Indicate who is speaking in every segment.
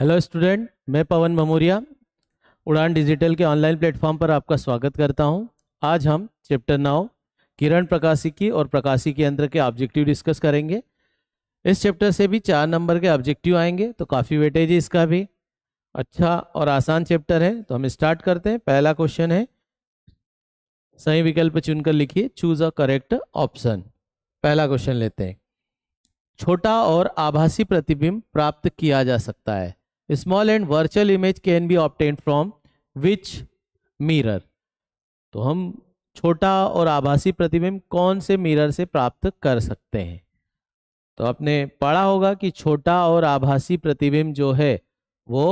Speaker 1: hello student मैं पवन ममोरिया उड़ान digital के ऑनलाइन प्लेटफॉर्म पर आपका स्वागत करता हूं आज हम चैप्टर नाव किरण प्रकाशिकी और प्रकाशिकी यंत्र के ऑब्जेक्टिव डिस्कस करेंगे इस चैप्टर से भी चार नंबर के ऑब्जेक्टिव आएंगे तो काफ़ी वेटेज है इसका भी अच्छा और आसान चैप्टर है तो हम स्टार्ट करते हैं पहला क्वेश्चन है सही विकल्प चुनकर लिखिए चूज अ करेक्ट ऑप्शन पहला क्वेश्चन लेते हैं छोटा और आभासी प्रतिबिंब प्राप्त किया जा सकता है small and virtual image can be obtain from which mirror तो हम छोटा और आभासी प्रतिबिंब कौन से मिरर से प्राप्त कर सकते हैं तो आपने पढ़ा होगा कि छोटा और आभासी प्रतिबिंब जो है वो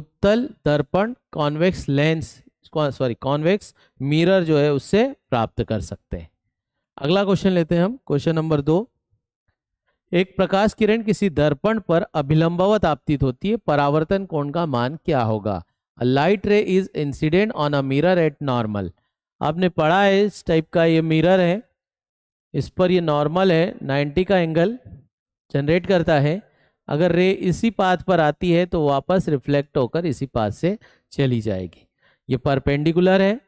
Speaker 1: उत्तल दर्पण convex lens sorry convex mirror जो है उससे प्राप्त कर सकते हैं अगला क्वेश्चन लेते हैं हम क्वेश्चन नंबर दो एक प्रकाश किरण किसी दर्पण पर अभिलंबवत आपतित होती है परावर्तन कोण का मान क्या होगा light ray is incident on a mirror at normal आपने पढ़ा है इस टाइप का ये मिरर है इस पर ये नॉर्मल है 90 का एंगल जनरेट करता है अगर रे इसी पाथ पर आती है तो वापस रिफ्लेक्ट होकर इसी पाथ से चली जाएगी ये परपेंडिकुलर है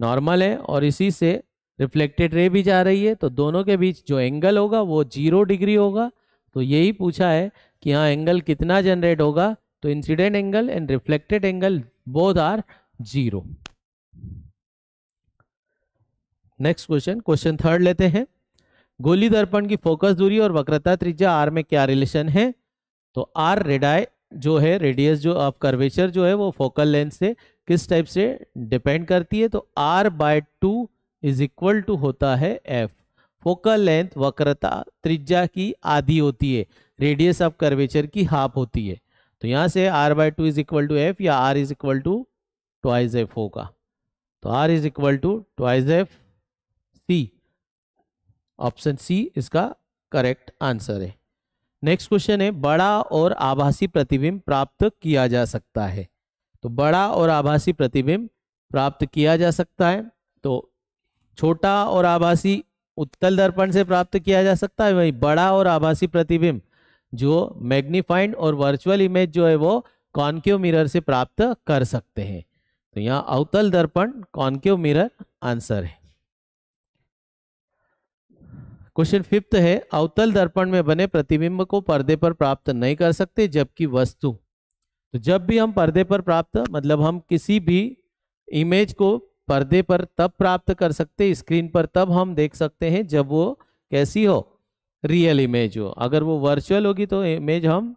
Speaker 1: नॉर्मल है और इसी से रिफ्लेक्टेड रे भी जा रही है तो दोनों के बीच जो एंगल होगा वो जीरो डिग्री होगा तो यही पूछा है कि हाँ एंगल कितना जनरेट होगा तो incident angle and reflected angle both are zero next question question third लेते हैं गोली दर्पण की फोकस दूरी और वक्रता त्रिज्या आर में क्या रिलेशन है तो आर रेडाई जो है रेडियस जो ऑफ कर्वेचर जो है वो फोकल लेंथ से किस टाइप से डिपेंड करती है तो R by two is equal to होता है एफ फोकल लेंथ वक्रता त्रिज्या की आधी होती है रेडियस ऑफ कर्वेचर की हाफ होती है तो यहाँ से R by two is equal to F या R is equal to twice F होगा तो R is equal to twice F C option C इसका करेक्ट आंसर है नेक्स्ट क्वेश्चन है बड़ा और आभासी प्रतिबिंब प्राप्त किया जा सकता है तो बड़ा और आभासी प्रतिबिंब प्राप्त किया जा सकता है तो छोटा और आभासी उत्तल दर्पण से प्राप्त किया जा सकता है वही बड़ा और आभासी प्रतिबिंब जो मैग्निफाइंड और वर्चुअल इमेज जो है वो कॉन्केव मिरर से प्राप्त कर सकते हैं तो यहाँ अवतल दर्पण कॉन्केव मिरर आंसर है क्वेश्चन फिफ्थ है अवतल दर्पण में बने प्रतिबिंब को पर्दे पर प्राप्त नहीं कर सकते जबकि वस्तु तो जब भी हम पर्दे पर प्राप्त मतलब हम किसी भी इमेज को पर्दे पर तब प्राप्त कर सकते स्क्रीन पर तब हम देख सकते हैं जब वो कैसी हो रियल इमेज हो अगर वो वर्चुअल होगी तो इमेज हम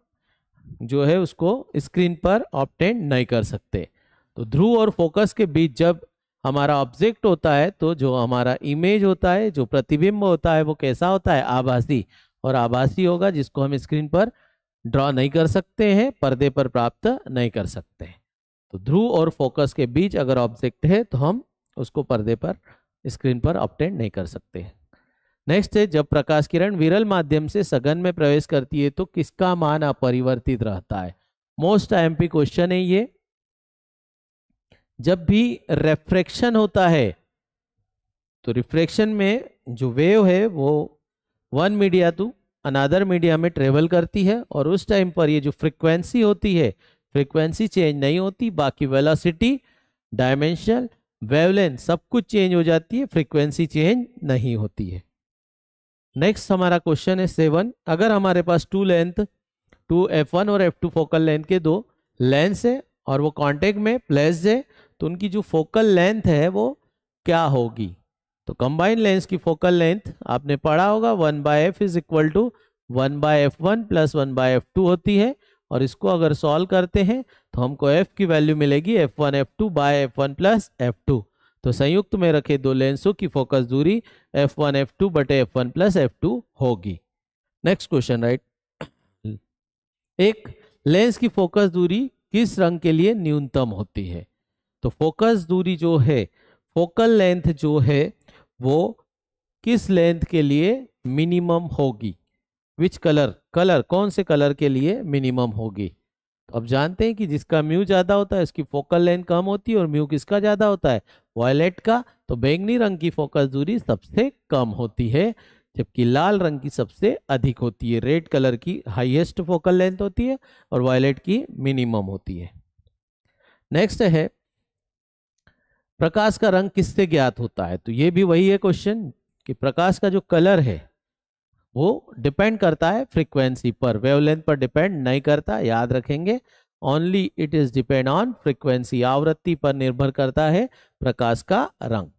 Speaker 1: जो है उसको स्क्रीन पर ऑप्टेंड नहीं कर सकते तो ध्रुव और फोकस के बीच जब हमारा ऑब्जेक्ट होता है तो जो हमारा इमेज होता है जो प्रतिबिंब होता है वो कैसा होता है आभासी और आभासी होगा जिसको हम स्क्रीन पर ड्रॉ नहीं कर सकते हैं पर्दे पर प्राप्त नहीं कर सकते हैं तो ध्रुव और फोकस के बीच अगर ऑब्जेक्ट है तो हम उसको पर्दे पर स्क्रीन पर ऑप्टेंड नहीं कर सकते नेक्स्ट है जब प्रकाश किरण विरल माध्यम से सघन में प्रवेश करती है तो किसका मान अपरिवर्तित रहता है मोस्ट आईएमपी क्वेश्चन है ये जब भी रेफ्रेक्शन होता है तो रिफ्रेक्शन में जो वेव है वो one media to another media में ट्रेवल करती है और उस टाइम पर ये जो फ्रिक्वेंसी होती है फ्रिक्वेंसी चेंज नहीं होती बाकी वेलासिटी डायमेंशन वेवलेंथ सब कुछ चेंज हो जाती है फ्रिक्वेंसी चेंज नहीं होती है नेक्स्ट हमारा क्वेश्चन है सेवन अगर हमारे पास two length two F one और एफ टू फोकल लेंथ के दो लेंस है और वो कांटेक्ट में प्लेस है तो उनकी जो फोकल लेंथ है वो क्या होगी तो कंबाइन लेंस की फोकल लेंथ आपने पढ़ा होगा one by F is equal to one by F one plus one by F two होती है और इसको अगर सॉल्व करते हैं तो हमको एफ की वैल्यू मिलेगी F one F two by F one plus F two तो संयुक्त में रखे दो लेंसों की फोकस दूरी एफ वन एफ टू बटे F one plus F two होगी नेक्स्ट क्वेश्चन राइट एक लेंस की फोकस दूरी किस रंग के लिए न्यूनतम होती है तो फोकस दूरी जो है फोकल लेंथ जो है वो किस लेंथ के लिए मिनिमम होगी विच कलर कलर कौन से कलर के लिए मिनिमम होगी तो अब जानते हैं कि जिसका म्यू ज़्यादा होता है उसकी फोकल लेंथ कम होती है और म्यू किसका ज़्यादा होता है वॉयलेट का तो बैंगनी रंग की फोकस दूरी सबसे कम होती है जबकि लाल रंग की सबसे अधिक होती है रेड कलर की हाईएस्ट फोकल लेंथ होती है और वायलेट की मिनिमम होती है नेक्स्ट है प्रकाश का रंग किससे ज्ञात होता है तो ये भी वही है क्वेश्चन कि प्रकाश का जो कलर है वो डिपेंड करता है फ्रीक्वेंसी पर वेवलेंथ पर डिपेंड नहीं करता याद रखेंगे only it is depend on frequency आवृत्ति पर निर्भर करता है प्रकाश का रंग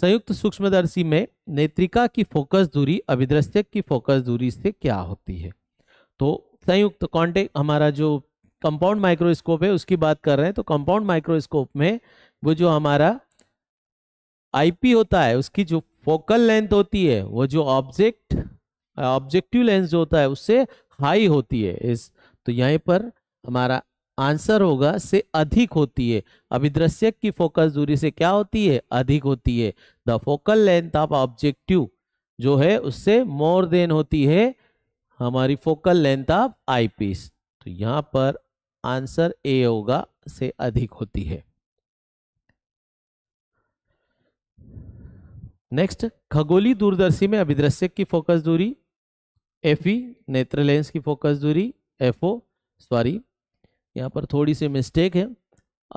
Speaker 1: संयुक्त सूक्ष्मदर्शी में नेत्रिका की फोकस दूरी अभिदृश्य की फोकस दूरी से क्या होती है तो संयुक्त कॉन्टेक्ट हमारा जो कंपाउंड माइक्रोस्कोप है उसकी बात कर रहे हैं तो कंपाउंड माइक्रोस्कोप में वो जो हमारा आईपी होता है उसकी जो फोकल लेंथ होती है वो जो ऑब्जेक्ट ऑब्जेक्टिव लेंस जो होता है उससे हाई होती है इस तो यहाँ पर हमारा आंसर होगा से अधिक होती है अभिदृश्यक की फोकस दूरी से क्या होती है अधिक होती है the focal length of objective जो है उससे मोर देन होती है हमारी focal length of eyepiece तो यहाँ पर आंसर ए होगा से अधिक होती है नेक्स्ट खगोली दूरदर्शी में अभिदृश्यक की फोकस दूरी एफ ई नेत्र लेंस की फोकस दूरी एफ ओ सॉरी यहाँ पर थोड़ी सी मिस्टेक है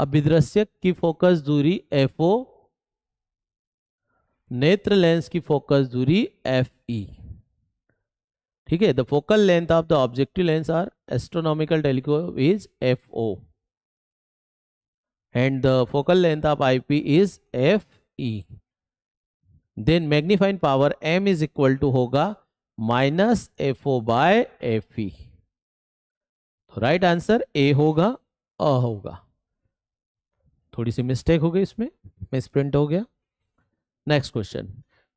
Speaker 1: अभिदृश्यक की फोकस दूरी एफ ओ नेत्र लेंस की फोकस दूरी एफ ई ठीक है the focal length of the objective lens or astronomical telescope is F O and the focal length of eyepiece is F E then magnifying power m is equal to होगा minus F O by F E तो right answer A होगा अ होगा थोड़ी सी mistake हो गई इसमें miss print हो गया नेक्स्ट क्वेश्चन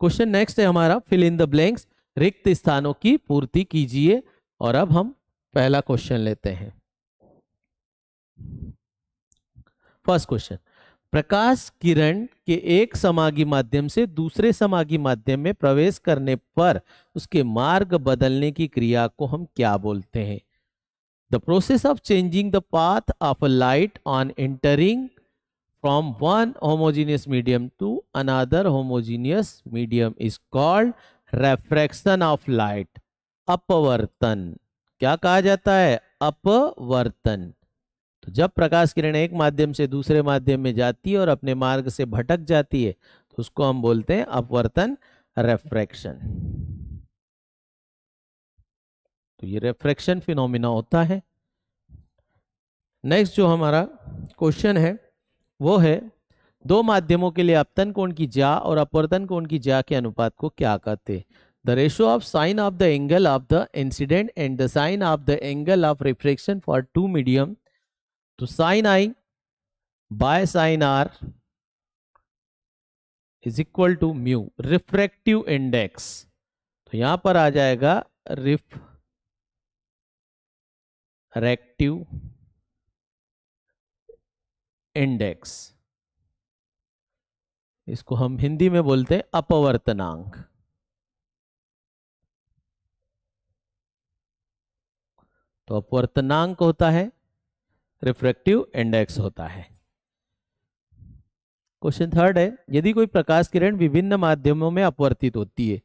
Speaker 1: क्वेश्चन नेक्स्ट है हमारा फिल इन द ब्लैंक्स रिक्त स्थानों की पूर्ति कीजिए और अब हम पहला क्वेश्चन लेते हैं फर्स्ट क्वेश्चन प्रकाश किरण के एक समागी माध्यम से दूसरे समागी माध्यम में प्रवेश करने पर उसके मार्ग बदलने की क्रिया को हम क्या बोलते हैं the process of changing the path of light on entering from one homogeneous medium to another homogeneous medium is called refraction of light अपवर्तन क्या कहा जाता है अपवर्तन तो जब प्रकाश किरण एक माध्यम से दूसरे माध्यम में जाती है और अपने मार्ग से भटक जाती है तो उसको हम बोलते हैं अपवर्तन रेफ्रैक्शन तो ये रेफ्रैक्शन फिनोमिना होता है नेक्स्ट जो हमारा क्वेश्चन है वो है दो माध्यमों के लिए अपतन कोण की जा और अपवर्तन कोण की जा के अनुपात को क्या कहते हैं the ratio of sine of the angle of the incident and the sine of the angle of refraction for two medium तो sine I by sine R is equal to mu refractive index तो यहां पर आ जाएगा रिफ reactive index इसको हम हिंदी में बोलते हैं अपवर्तनांक तो अपवर्तनांक होता है रिफ्रैक्टिव इंडेक्स होता है क्वेश्चन थर्ड है यदि कोई प्रकाश किरण विभिन्न माध्यमों में अपवर्तित होती है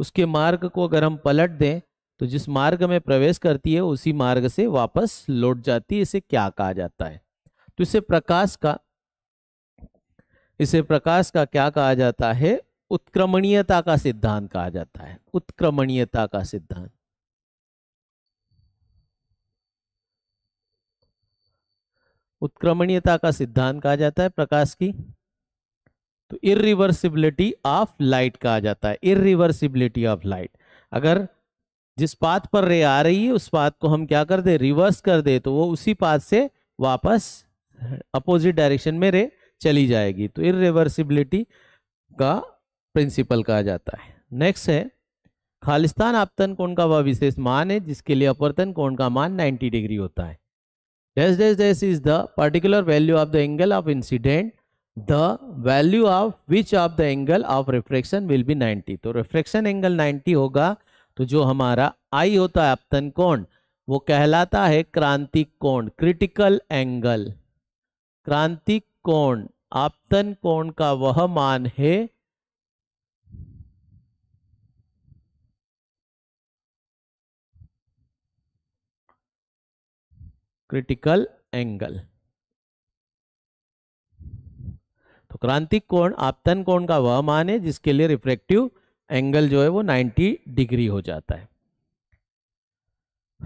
Speaker 1: उसके मार्ग को अगर हम पलट दें तो जिस मार्ग में प्रवेश करती है उसी मार्ग से वापस लौट जाती है इसे क्या कहा जाता है तो इसे प्रकाश का इसे प्रकाश का क्या कहा जाता है उत्क्रमणीयता का सिद्धांत कहा जाता है उत्क्रमणीयता का सिद्धांत उत्क्रमणीयता का सिद्धांत कहा जाता है प्रकाश की तो इिवर्सिबिलिटी ऑफ लाइट कहा जाता है इिवर्सिबिलिटी ऑफ लाइट अगर जिस पाथ पर रे आ रही है उस पाथ को हम क्या कर दे रिवर्स कर दे तो वो उसी पाथ से वापस अपोजिट डायरेक्शन में रे चली जाएगी तो इिवर्सिबिलिटी का प्रिंसिपल कहा जाता है नेक्स्ट है खालिस्तान आपतन कोण का वह विशेष मान है जिसके लिए अपवर्तन कोण का मान 90 डिग्री होता है dash dash dash is the particular value of the angle of incident the value of which of the angle of refraction will be 90 तो refraction angle 90 होगा तो जो हमारा I होता है अपतन कोण वो कहलाता है क्रांतिक कोण क्रिटिकल एंगल क्रांतिक कोण आपतन कोण का वह मान है क्रिटिकल एंगल तो क्रांतिक कोण आपतन कोण का वह मान है जिसके लिए रिफ्लेक्टिव एंगल जो है वो 90 डिग्री हो जाता है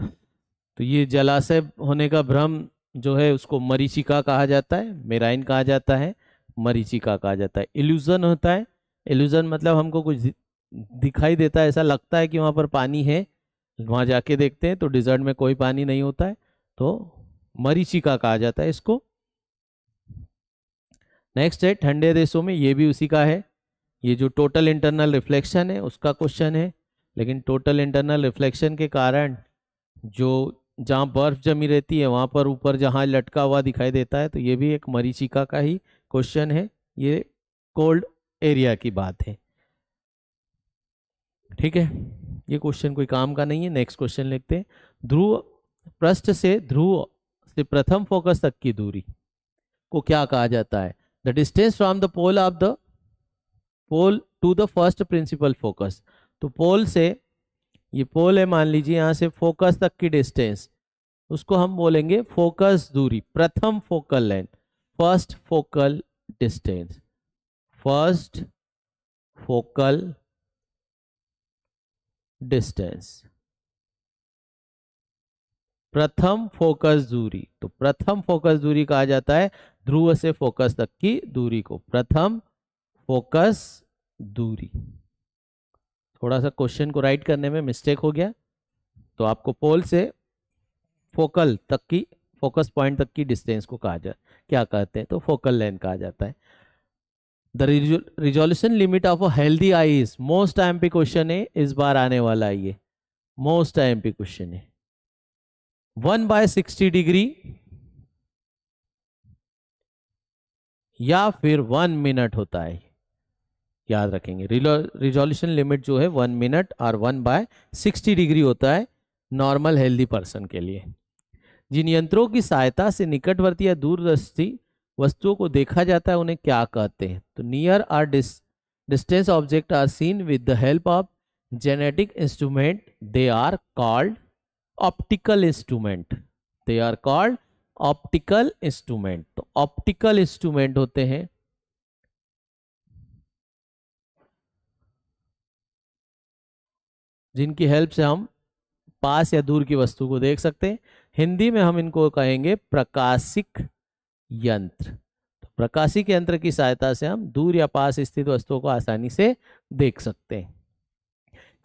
Speaker 1: तो ये जलाशय होने का भ्रम जो है उसको मरीचिका कहा जाता है मेराइन कहा जाता है मरीचिका कहा जाता है इल्यूजन होता है इल्यूजन मतलब हमको कुछ दिखाई देता है ऐसा लगता है कि वहां पर पानी है वहां जाके देखते हैं तो डिजर्ट में कोई पानी नहीं होता है तो मरीचिका कहा जाता है इसको नेक्स्ट है ठंडे देशों में ये भी उसी का है ये जो टोटल इंटरनल रिफ्लेक्शन है उसका क्वेश्चन है लेकिन टोटल इंटरनल रिफ्लेक्शन के कारण जो जहाँ बर्फ जमी रहती है वहाँ पर ऊपर जहाँ लटका हुआ दिखाई देता है तो ये भी एक मरीचिका का ही क्वेश्चन है ये कोल्ड एरिया की बात है ठीक है ये क्वेश्चन कोई काम का नहीं है नेक्स्ट क्वेश्चन लिखते हैं ध्रुव पृष्ठ से ध्रुव से प्रथम फोकस तक की दूरी को क्या कहा जाता है the distance from the pole of the pole to the first principal focus तो पोल से ये पोल है मान लीजिए यहाँ से फोकस तक की डिस्टेंस उसको हम बोलेंगे फोकस दूरी प्रथम focal length first focal distance first focal distance प्रथम फोकस दूरी तो प्रथम फोकस दूरी कहा जाता है ध्रुव से फोकस तक की दूरी को प्रथम फोकस दूरी थोड़ा सा क्वेश्चन को राइट करने में मिस्टेक हो गया तो आपको पोल से फोकल तक की फोकस पॉइंट तक की डिस्टेंस को कहा जा क्या कहते हैं तो फोकल लेंथ कहा जाता है the resolution limit of a healthy eyes most time question है इस बार आने वाला है ये मोस्ट टाइम क्वेश्चन है वन बाय सिक्सटी डिग्री या फिर वन मिनट होता है याद रखेंगे रिजोल्यूशन लिमिट जो है वन मिनट और वन बाय सिक्सटी डिग्री होता है नॉर्मल हेल्दी पर्सन के लिए जिन यंत्रों की सहायता से निकटवर्ती या दूरदर्शी वस्तुओं को देखा जाता है उन्हें क्या कहते हैं तो near or dis distance object are seen with the help of genetic instrument they are called optical instrument they are called optical instrument तो ऑप्टिकल इंस्ट्रूमेंट होते हैं जिनकी हेल्प से हम पास या दूर की वस्तु को देख सकते हैं हिंदी में हम इनको कहेंगे प्रकाशिक यंत्र तो प्रकाशिक यंत्र की सहायता से हम दूर या पास स्थित वस्तुओं को आसानी से देख सकते हैं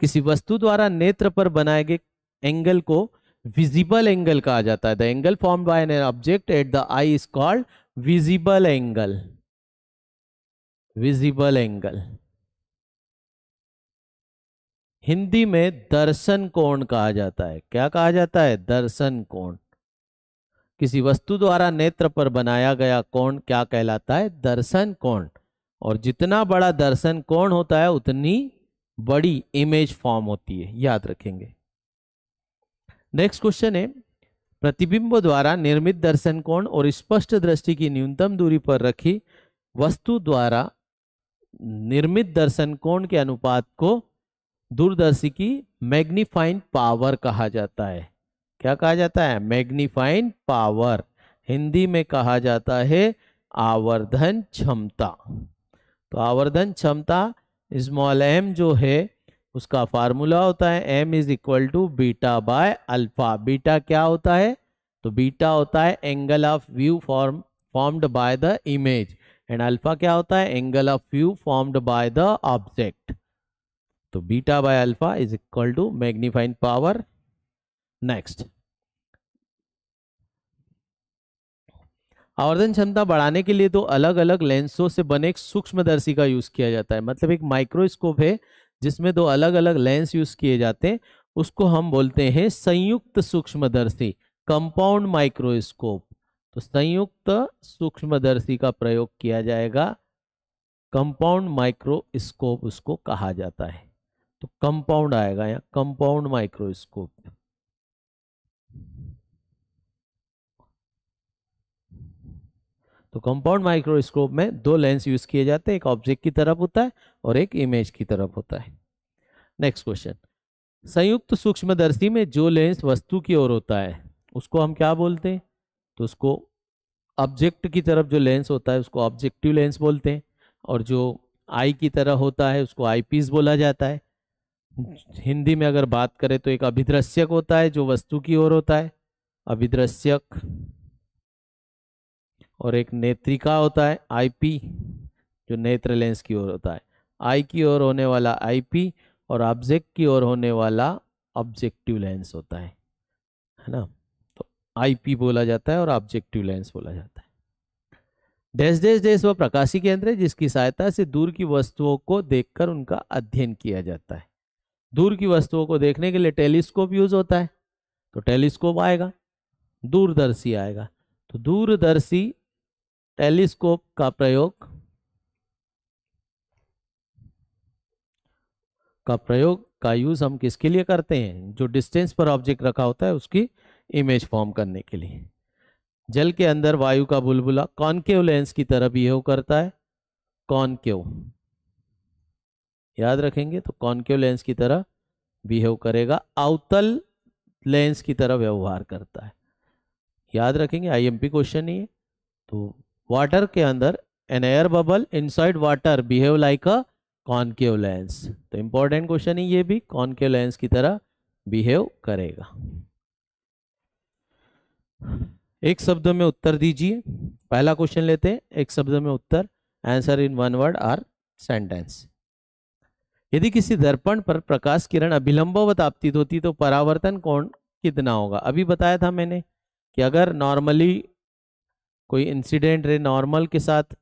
Speaker 1: किसी वस्तु द्वारा नेत्र पर बनाए गए एंगल को विजिबल एंगल कहा जाता है the angle form by an object at the eye is called visible angle visible angle Hindi में दर्शन कोण कहा जाता है क्या कहा जाता है दर्शन कोण किसी वस्तु द्वारा नेत्र पर बनाया गया कोण क्या कहलाता है दर्शन कोण और जितना बड़ा दर्शन कोण होता है उतनी बड़ी इमेज फॉर्म होती है याद रखेंगे नेक्स्ट क्वेश्चन है प्रतिबिंब द्वारा निर्मित दर्शन कोण और स्पष्ट दृष्टि की न्यूनतम दूरी पर रखी वस्तु द्वारा निर्मित दर्शन कोण के अनुपात को दूरदर्शी की मैग्नीफाइंग पावर कहा जाता है क्या कहा जाता है मैग्नीफाइंग पावर हिंदी में कहा जाता है आवर्धन क्षमता तो आवर्धन क्षमता स्मॉल एम जो है उसका फार्मूला होता है M is equal to beta by alpha beta क्या होता है तो बीटा होता है angle of view form formed by the image and alpha क्या होता है angle of view formed by the object तो beta by alpha is equal to magnifying power next आवर्धन क्षमता बढ़ाने के लिए तो अलग अलग लेंसों से बने एक सूक्ष्मदर्शी का यूज किया जाता है मतलब एक माइक्रोस्कोप है जिसमें दो अलग अलग लेंस यूज किए जाते हैं उसको हम बोलते हैं संयुक्त सूक्ष्मदर्शी कंपाउंड माइक्रोस्कोप तो संयुक्त सूक्ष्मदर्शी का प्रयोग किया जाएगा कंपाउंड माइक्रोस्कोप उसको कहा जाता है तो कंपाउंड आएगा यहाँ कंपाउंड माइक्रोस्कोप तो कंपाउंड माइक्रोस्कोप में दो लेंस यूज किए जाते हैं एक ऑब्जेक्ट की तरफ होता है और एक इमेज की तरफ होता है नेक्स्ट क्वेश्चन संयुक्त सूक्ष्मदर्शी में जो लेंस वस्तु की ओर होता है उसको हम क्या बोलते हैं तो उसको ऑब्जेक्ट की तरफ जो लेंस होता है उसको ऑब्जेक्टिव लेंस बोलते हैं और जो आई की तरह होता है उसको आई पीस बोला जाता है हिंदी में अगर बात करें तो एक अभिदृश्यक होता है जो वस्तु की ओर होता है अभिदृश्यक और एक नेत्रिका होता है आईपी जो नेत्र लेंस की ओर होता है आई की ओर होने वाला आईपी और ऑब्जेक्ट की ओर होने वाला ऑब्जेक्टिव लेंस होता है है ना तो आईपी बोला जाता है और ऑब्जेक्टिव लेंस बोला जाता है डैश डैश डैश वह प्रकाशी केंद्र है जिसकी सहायता से दूर की वस्तुओं को देखकर उनका अध्ययन किया जाता है दूर की वस्तुओं को देखने के लिए टेलीस्कोप यूज होता है तो टेलीस्कोप आएगा दूरदर्शी आएगा तो दूरदर्शी टेलीस्कोप का प्रयोग का प्रयोग का यूज हम किसके लिए करते हैं जो डिस्टेंस पर ऑब्जेक्ट रखा होता है उसकी इमेज फॉर्म करने के लिए जल के अंदर वायु का बुलबुला कॉनकेव लेंस की तरह बिहेव करता है कॉनकेव याद रखेंगे तो कॉनकेव लेंस की तरह बिहेव करेगा अवतल लेंस की तरह व्यवहार करता है याद रखेंगे आईएमपी क्वेश्चन ही है तो वाटर के अंदर an air bubble inside water behave like a concave lens तो इंपॉर्टेंट क्वेश्चन है ये भी कॉनकेव लेंस की तरह बिहेव करेगा एक शब्द में उत्तर दीजिए पहला क्वेश्चन लेते हैं एक शब्द में उत्तर answer in one word or sentence यदि किसी दर्पण पर प्रकाश किरण अभिलंबवत आपतित होती तो परावर्तन कोण कितना होगा अभी बताया था मैंने कि अगर नॉर्मली कोई इंसिडेंट रे नॉर्मल के साथ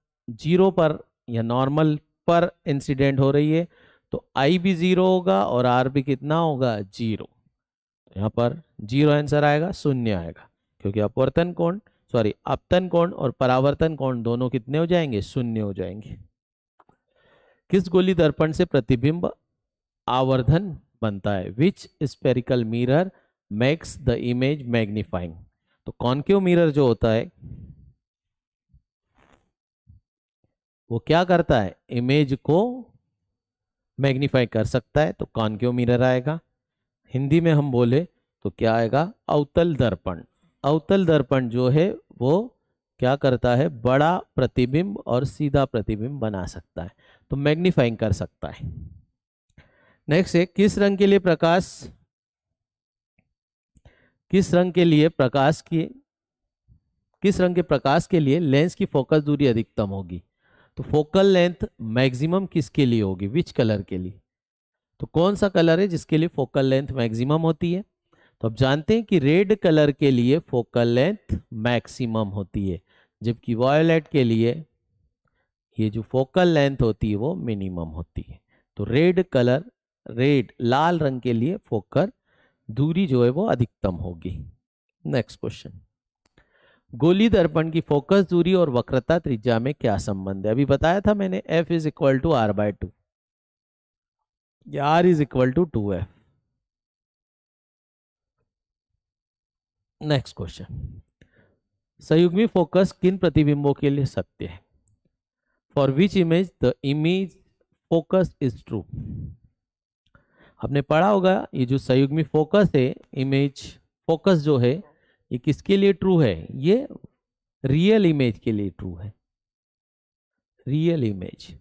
Speaker 1: जीरो पर या नॉर्मल पर इंसिडेंट हो रही है तो आई भी जीरो होगा और आर भी कितना होगा जीरो तो यहाँ पर जीरो आंसर आएगा शून्य आएगा क्योंकि अपवर्तन कोण सॉरी अपतन कोण और परावर्तन कोण दोनों कितने हो जाएंगे शून्य हो जाएंगे किस गोली दर्पण से प्रतिबिंब आवर्धन बनता है which spherical mirror makes the image magnifying तो कॉन्क्यू मिरर जो होता है वो क्या करता है इमेज को मैग्नीफाई कर सकता है तो क्यों मिरर आएगा हिंदी में हम बोले तो क्या आएगा अवतल दर्पण अवतल दर्पण जो है वो क्या करता है बड़ा प्रतिबिंब और सीधा प्रतिबिंब बना सकता है तो मैग्नीफाइंग कर सकता है नेक्स्ट है किस रंग के लिए प्रकाश किस रंग के लिए प्रकाश की किस रंग के प्रकाश के लिए लेंस की फोकस दूरी अधिकतम होगी तो फोकल लेंथ मैक्सिमम किसके लिए होगी विच कलर के लिए तो कौन सा कलर है जिसके लिए फोकल लेंथ मैक्सिमम होती है तो आप जानते हैं कि रेड कलर के लिए फोकल लेंथ मैक्सिमम होती है जबकि वायोलेट के लिए ये जो फोकल लेंथ होती है वो मिनिमम होती है तो रेड कलर रेड लाल रंग के लिए फोकल दूरी जो है वो अधिकतम होगी नेक्स्ट क्वेश्चन गोली दर्पण की फोकस दूरी और वक्रता त्रिज्या में क्या संबंध है अभी बताया था मैंने F is equal to R by two R is equal to two F next question संयुग्मी फोकस किन प्रतिबिंबों के लिए सत्य है for which image the image focus is true हमने पढ़ा होगा ये जो संयुग्मी फोकस है इमेज फोकस जो है ये किसके लिए ट्रू है ये रियल इमेज के लिए ट्रू है रियल इमेज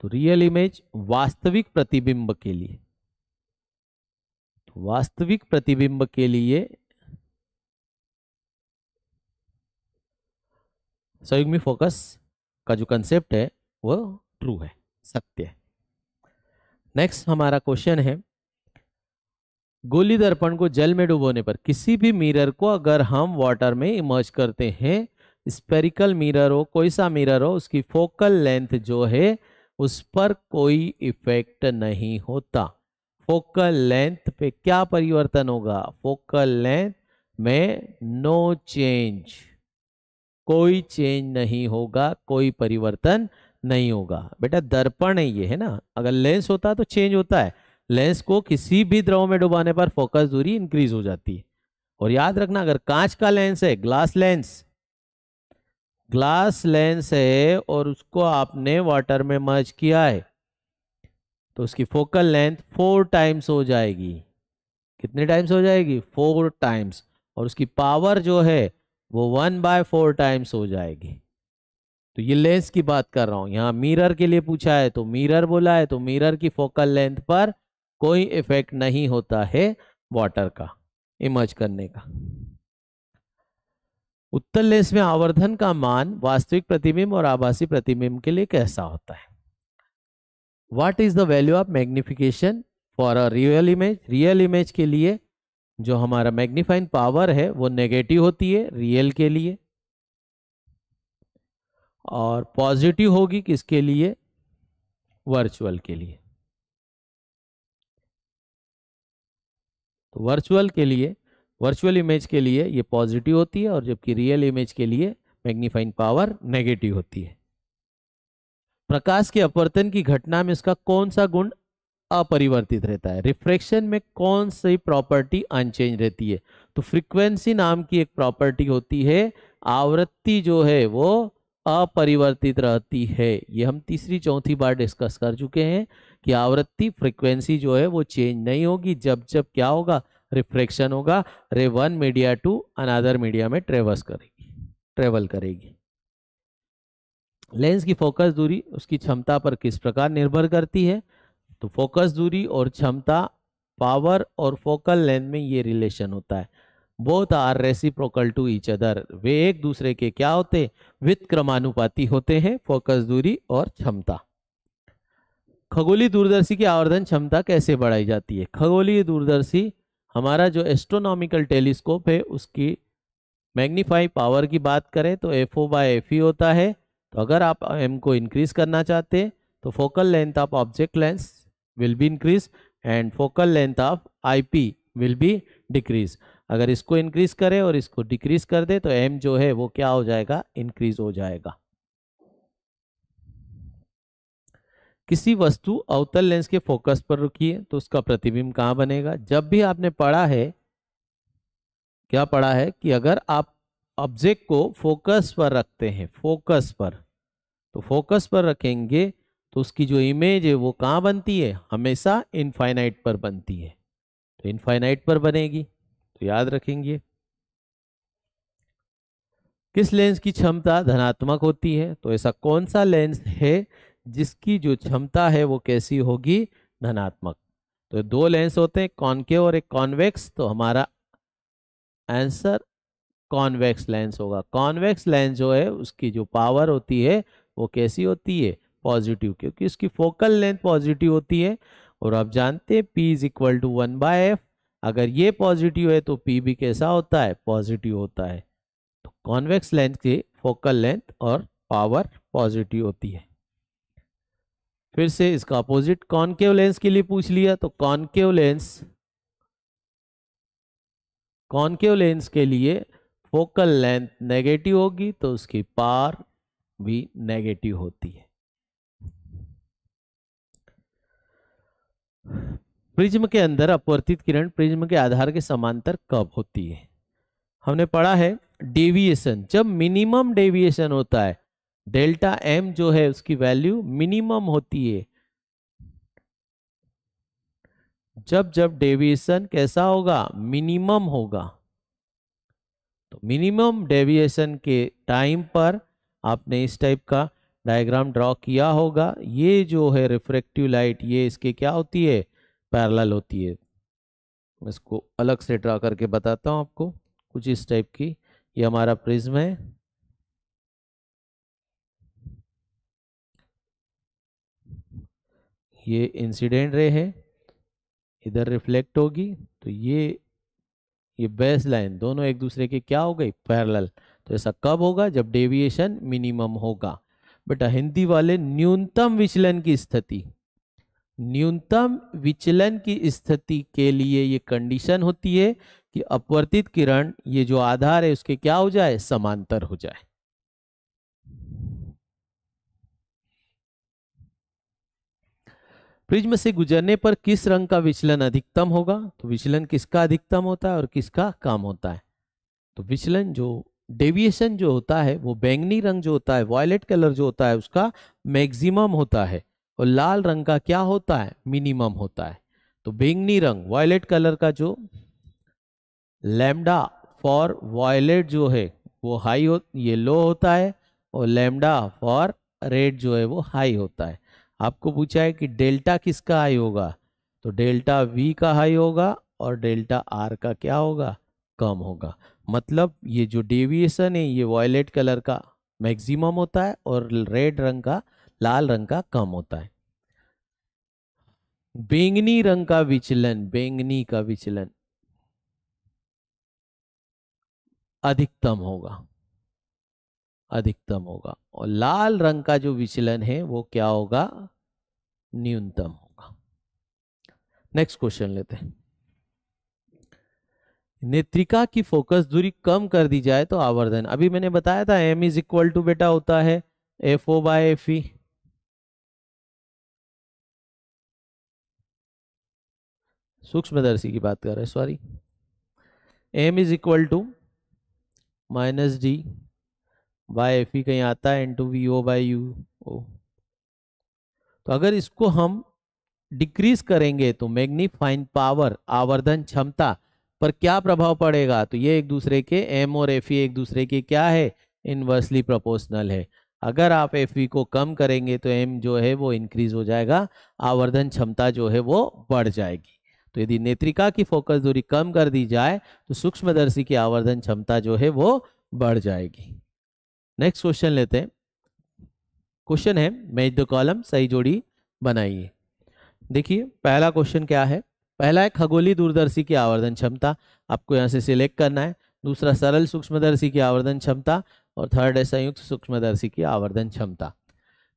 Speaker 1: तो रियल इमेज वास्तविक प्रतिबिंब के लिए तो वास्तविक प्रतिबिंब के लिए संयुग्मी फोकस का जो कंसेप्ट है वह ट्रू है सत्य है नेक्स्ट हमारा क्वेश्चन है गोली दर्पण को जल में डुबोने पर किसी भी मिरर को अगर हम वाटर में इमर्ज करते हैं स्पेरिकल मिरर हो कोई सा मिरर हो उसकी फोकल लेंथ जो है उस पर कोई इफेक्ट नहीं होता फोकल लेंथ पे क्या परिवर्तन होगा फोकल लेंथ में नो चेंज कोई चेंज नहीं होगा कोई परिवर्तन नहीं होगा बेटा दर्पण है ये है ना अगर लेंस होता तो चेंज होता है लेंस को किसी भी द्रव में डुबाने पर फोकस दूरी इंक्रीज हो जाती है और याद रखना अगर कांच का लेंस है ग्लास लेंस ग्लास लेंस है और उसको आपने वाटर में मर्ज किया है तो उसकी फोकल लेंथ फोर टाइम्स हो जाएगी कितने टाइम्स हो जाएगी फोर टाइम्स और उसकी पावर जो है वो वन बाय फोर टाइम्स हो जाएगी तो ये लेंस की बात कर रहा हूं यहां मिरर के लिए पूछा है तो मिरर बोला है तो मिरर की फोकल लेंथ पर कोई इफेक्ट नहीं होता है वाटर का इमर्ज करने का उत्तर लेंस में आवर्धन का मान वास्तविक प्रतिबिंब और आभासी प्रतिबिंब के लिए कैसा होता है what is the value of magnification for a real image real image के लिए जो हमारा मैग्निफाइंग पावर है वो नेगेटिव होती है रियल के लिए और पॉजिटिव होगी किसके लिए वर्चुअल के लिए तो वर्चुअल के लिए वर्चुअल इमेज के लिए ये पॉजिटिव होती है और जबकि रियल इमेज के लिए मैग्नीफाइंग पावर नेगेटिव होती है प्रकाश के अपवर्तन की घटना में इसका कौन सा गुण अपरिवर्तित रहता है रिफ्रेक्शन में कौन सी प्रॉपर्टी अनचेंज रहती है तो फ्रीक्वेंसी नाम की एक प्रॉपर्टी होती है आवृत्ति जो है वो अपरिवर्तित रहती है ये हम तीसरी चौथी बार डिस्कस कर चुके हैं कि आवृत्ति फ्रिक्वेंसी जो है वो चेंज नहीं होगी जब जब क्या होगा रिफ्रेक्शन होगा ray one media to another media में ट्रेवल करेगी ट्रेवल करेगी लेंस की फोकस दूरी उसकी क्षमता पर किस प्रकार निर्भर करती है तो फोकस दूरी और क्षमता पावर और फोकल लेंथ में ये रिलेशन होता है both are reciprocal to each other वे एक दूसरे के क्या होते वित्त क्रमानुपाती होते हैं फोकस दूरी और क्षमता खगोलीय दूरदर्शी की आवर्धन क्षमता कैसे बढ़ाई जाती है खगोलीय दूरदर्शी हमारा जो एस्ट्रोनॉमिकल टेलीस्कोप है उसकी मैग्नीफाई पावर की बात करें तो F O by F E होता है तो अगर आप एम को इंक्रीज करना चाहते हैं तो focal length of object lens will be increase and focal length of eyepiece will be decrease अगर इसको इंक्रीज करे और इसको डिक्रीज कर दे तो एम जो है वो क्या हो जाएगा इंक्रीज हो जाएगा किसी वस्तु अवतल लेंस के फोकस पर रुकी तो उसका प्रतिबिंब कहां बनेगा जब भी आपने पढ़ा है क्या पढ़ा है कि अगर आप ऑब्जेक्ट को फोकस पर रखते हैं फोकस पर तो फोकस पर रखेंगे तो उसकी जो इमेज है वो कहां बनती है हमेशा इनफाइनाइट पर बनती है तो इनफाइनाइट पर बनेगी तो याद रखेंगे किस लेंस की क्षमता धनात्मक होती है तो ऐसा कौन सा लेंस है जिसकी जो क्षमता है वो कैसी होगी धनात्मक तो दो लेंस होते हैं कॉनके और एक कॉन्वेक्स तो हमारा आंसर कॉन्वेक्स लेंस होगा कॉन्वेक्स लेंस जो है उसकी जो पावर होती है वो कैसी होती है पॉजिटिव क्योंकि उसकी फोकल लेंथ पॉजिटिव होती है और आप जानते हैं P is equal to one by F अगर ये पॉजिटिव है तो पी भी कैसा होता है पॉजिटिव होता है तो कॉन्वेक्स लेंथ की फोकल लेंथ और पावर पॉजिटिव होती है फिर से इसका अपोजिट कॉनकेव लेंस के लिए पूछ लिया तो कॉनकेव लेंस कॉनकेव लेंस के लिए फोकल लेंथ नेगेटिव होगी तो उसकी पार भी नेगेटिव होती है प्रिज्म के अंदर अपवर्तित किरण प्रिज्म के आधार के समांतर कब होती है हमने पढ़ा है डेविएशन जब मिनिमम डेविएशन होता है डेल्टा एम जो है उसकी वैल्यू मिनिमम होती है जब जब डेविएशन कैसा होगा मिनिमम होगा तो मिनिमम डेविएशन के टाइम पर आपने इस टाइप का डायग्राम ड्रॉ किया होगा ये जो है रिफ्रेक्टिव लाइट ये इसके क्या होती है पैरल होती है मैं इसको अलग से ड्रा करके बताता हूँ आपको कुछ इस टाइप की ये हमारा प्रिज्म है ये इंसिडेंट रे है इधर रिफ्लेक्ट होगी तो ये ये बेस लाइन दोनों एक दूसरे के क्या हो गई पैरल तो ऐसा कब होगा जब डेविएशन मिनिमम होगा बेटा हिंदी वाले न्यूनतम विचलन की स्थिति न्यूनतम विचलन की स्थिति के लिए ये कंडीशन होती है कि अपवर्तित किरण ये जो आधार है उसके क्या हो जाए समांतर हो जाए प्रिज्म से गुजरने पर किस रंग का विचलन अधिकतम होगा तो विचलन किसका अधिकतम होता है और किसका कम होता है तो विचलन जो डेविएशन जो होता है वो बैंगनी रंग जो होता है वॉयलेट कलर जो होता है उसका मैक्सिमम होता है और लाल रंग का क्या होता है मिनिमम होता है तो बेंगनी रंग वायलेट कलर का जो लैम्डा फॉर वायलेट जो है वो हाई हो ये लो होता है और लैम्डा फॉर रेड जो है वो हाई होता है आपको पूछा है कि डेल्टा किसका हाई होगा तो डेल्टा वी का हाई होगा और डेल्टा आर का क्या होगा कम होगा मतलब ये जो डेविएशन है ये वॉयलेट कलर का मैक्सिमम होता है और रेड रंग का लाल रंग का कम होता है बेंगनी रंग का विचलन बेंगनी का विचलन अधिकतम होगा अधिकतम होगा और लाल रंग का जो विचलन है वो क्या होगा न्यूनतम होगा नेक्स्ट क्वेश्चन लेते हैं नेत्रिका की फोकस दूरी कम कर दी जाए तो आवर्धन अभी मैंने बताया था M is equal to beta होता है F O by F E सूक्ष्मदर्शी की बात कर रहे हैं sorry M is equal to minus D by F E कहीं आता है into V O by U O तो अगर इसको हम डिक्रीज करेंगे तो मैग्नीफाइन पावर आवर्धन क्षमता पर क्या प्रभाव पड़ेगा तो ये एक दूसरे के एम और एफ ई e एक दूसरे के क्या है इनवर्सली प्रोपोर्शनल है अगर आप एफ e को कम करेंगे तो एम जो है वो इंक्रीज हो जाएगा आवर्धन क्षमता जो है वो बढ़ जाएगी तो यदि नेत्रिका की फोकस दूरी कम कर दी जाए तो सूक्ष्मदर्शी की आवर्धन क्षमता जो है वो बढ़ जाएगी नेक्स्ट क्वेश्चन लेते हैं क्वेश्चन है मैच द कॉलम सही जोड़ी बनाइए देखिए पहला क्वेश्चन क्या है पहला है खगोली दूरदर्शी की आवर्धन क्षमता आपको यहाँ से सिलेक्ट करना है दूसरा सरल सूक्ष्मदर्शी की आवर्धन क्षमता और थर्ड है संयुक्त सूक्ष्मदर्शी की आवर्धन क्षमता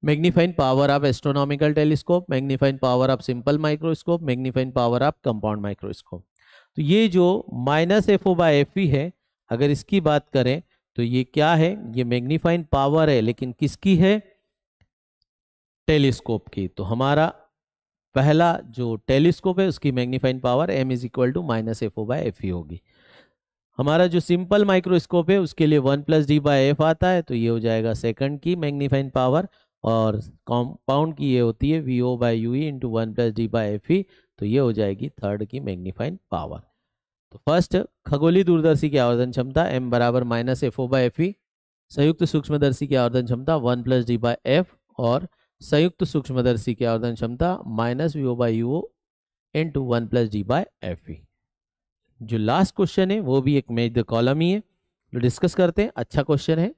Speaker 1: magnifying power of astronomical telescope magnifying power of simple microscope magnifying power of compound microscope तो ये जो minus F O by F है अगर इसकी बात करें तो ये क्या है ये मैग्नीफाइन पावर है लेकिन किसकी है टेलीस्कोप की तो हमारा पहला जो टेलीस्कोप है उसकी magnifying power M is equal to minus F O by F E होगी हमारा जो सिंपल माइक्रोस्कोप है उसके लिए one plus D by F आता है तो ये हो जाएगा सेकंड की मैग्नीफाइन पावर और कॉम्पाउंड की ये होती है V O by U E into one plus D by F E तो ये हो जाएगी थर्ड की मैग्नीफाइंग पावर तो फर्स्ट खगोली दूरदर्शी की आवर्धन क्षमता एम बराबर minus F O by F E संयुक्त सूक्ष्मदर्शी की आवर्धन क्षमता one plus D by F और संयुक्त सूक्ष्मदर्शी की आवर्धन क्षमता minus V O by U O into one plus D by F E जो लास्ट क्वेश्चन है वो भी एक मेज द कॉलम ही है जो डिस्कस करते हैं अच्छा क्वेश्चन है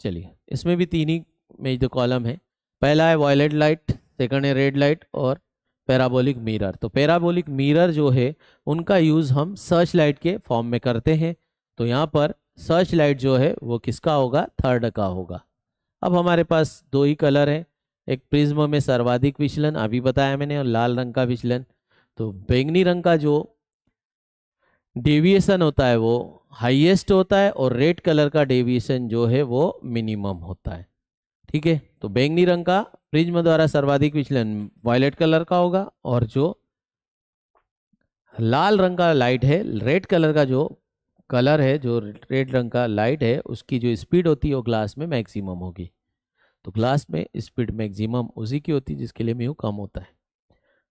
Speaker 1: चलिए इसमें भी तीन ही में जो कॉलम है पहला है वॉयलेट लाइट सेकंड है रेड लाइट और पैराबोलिक मिरर तो पैराबोलिक मिरर जो है उनका यूज़ हम सर्च लाइट के फॉर्म में करते हैं तो यहाँ पर सर्च लाइट जो है वो किसका होगा थर्ड का होगा अब हमारे पास दो ही कलर हैं एक प्रिज्म में सर्वाधिक विचलन अभी बताया मैंने और लाल रंग का विचलन तो बैंगनी रंग का जो डेविएशन होता है वो हाईएस्ट होता है और रेड कलर का डेविएशन जो है वो मिनिमम होता है ठीक है तो बैंगनी रंग का प्रिज्म द्वारा सर्वाधिक विचलन वायलेट कलर का होगा और जो लाल रंग का लाइट है रेड कलर का जो कलर है जो रेड रंग का लाइट है उसकी जो स्पीड होती है वो ग्लास में मैक्सिमम होगी तो ग्लास में स्पीड मैक्सिमम उसी की होती है जिसके लिए म्यू कम होता है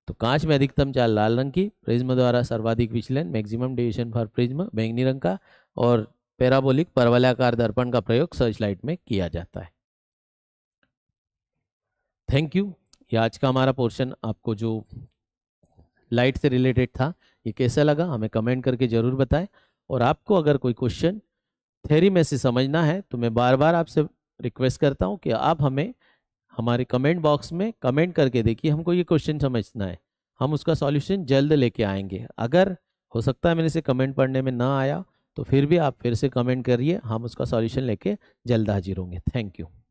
Speaker 1: तो कांच में अधिकतम चाल लाल रंग की प्रिज्म द्वारा सर्वाधिक विचलन मैक्सिमम डिविजन फॉर प्रिज्म बैंगनी रंग का और पैराबोलिक परवलाकार दर्पण का प्रयोग सर्च लाइट में किया जाता है थैंक यू ये आज का हमारा पोर्शन आपको जो लाइट से रिलेटेड था ये कैसा लगा हमें कमेंट करके ज़रूर बताएं और आपको अगर कोई क्वेश्चन थेरी में से समझना है तो मैं बार बार आपसे रिक्वेस्ट करता हूँ कि आप हमें हमारे कमेंट बॉक्स में कमेंट करके देखिए हमको ये क्वेश्चन समझना है हम उसका सॉल्यूशन जल्द लेके आएंगे अगर हो सकता है मेरे से कमेंट पढ़ने में ना आया तो फिर भी आप फिर से कमेंट करिए हम उसका सॉल्यूशन लेके जल्द हाजिर होंगे थैंक यू